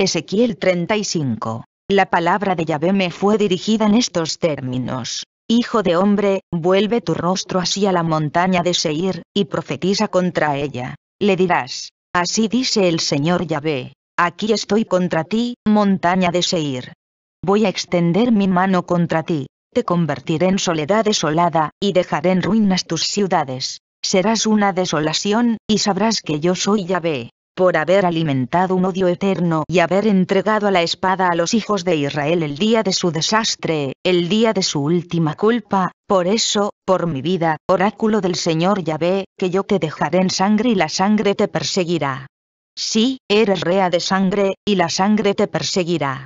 Ezequiel 35. La palabra de Yahvé me fue dirigida en estos términos. Hijo de hombre, vuelve tu rostro hacia la montaña de Seir, y profetiza contra ella. Le dirás, así dice el Señor Yahvé, aquí estoy contra ti, montaña de Seir. Voy a extender mi mano contra ti, te convertiré en soledad desolada, y dejaré en ruinas tus ciudades. Serás una desolación, y sabrás que yo soy Yahvé por haber alimentado un odio eterno y haber entregado a la espada a los hijos de Israel el día de su desastre, el día de su última culpa, por eso, por mi vida, oráculo del Señor Yahvé, que yo te dejaré en sangre y la sangre te perseguirá. Sí, eres rea de sangre, y la sangre te perseguirá.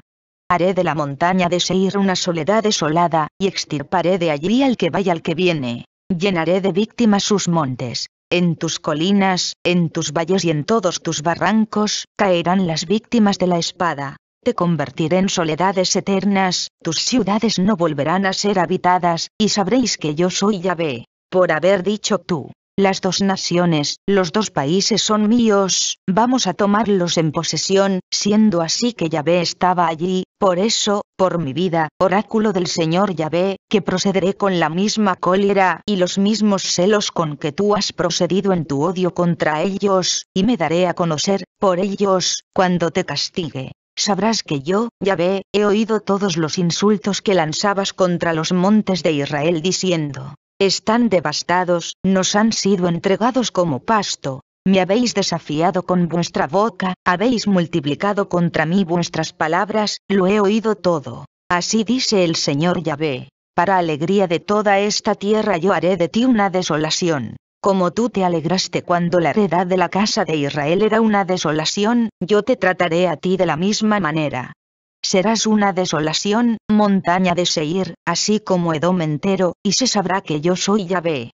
Haré de la montaña de Seir una soledad desolada, y extirparé de allí al que vaya al que viene. Llenaré de víctimas sus montes, en tus colinas, en tus valles y en todos tus barrancos, caerán las víctimas de la espada. Te convertiré en soledades eternas, tus ciudades no volverán a ser habitadas, y sabréis que yo soy Yahvé, por haber dicho tú, las dos naciones, los dos países son míos, vamos a tomarlos en posesión, siendo así que Yahvé estaba allí, por eso, por mi vida, oráculo del Señor Yahvé, que procederé con la misma cólera y los mismos celos con que tú has procedido en tu odio contra ellos, y me daré a conocer, por ellos, cuando te castigue. Sabrás que yo, Yahvé, he oído todos los insultos que lanzabas contra los montes de Israel diciendo, están devastados, nos han sido entregados como pasto, me habéis desafiado con vuestra boca, habéis multiplicado contra mí vuestras palabras, lo he oído todo. Así dice el Señor Yahvé. Para alegría de toda esta tierra yo haré de ti una desolación. Como tú te alegraste cuando la heredad de la casa de Israel era una desolación, yo te trataré a ti de la misma manera serás una desolación, montaña de Seir, así como Edom entero, y se sabrá que yo soy Yahvé.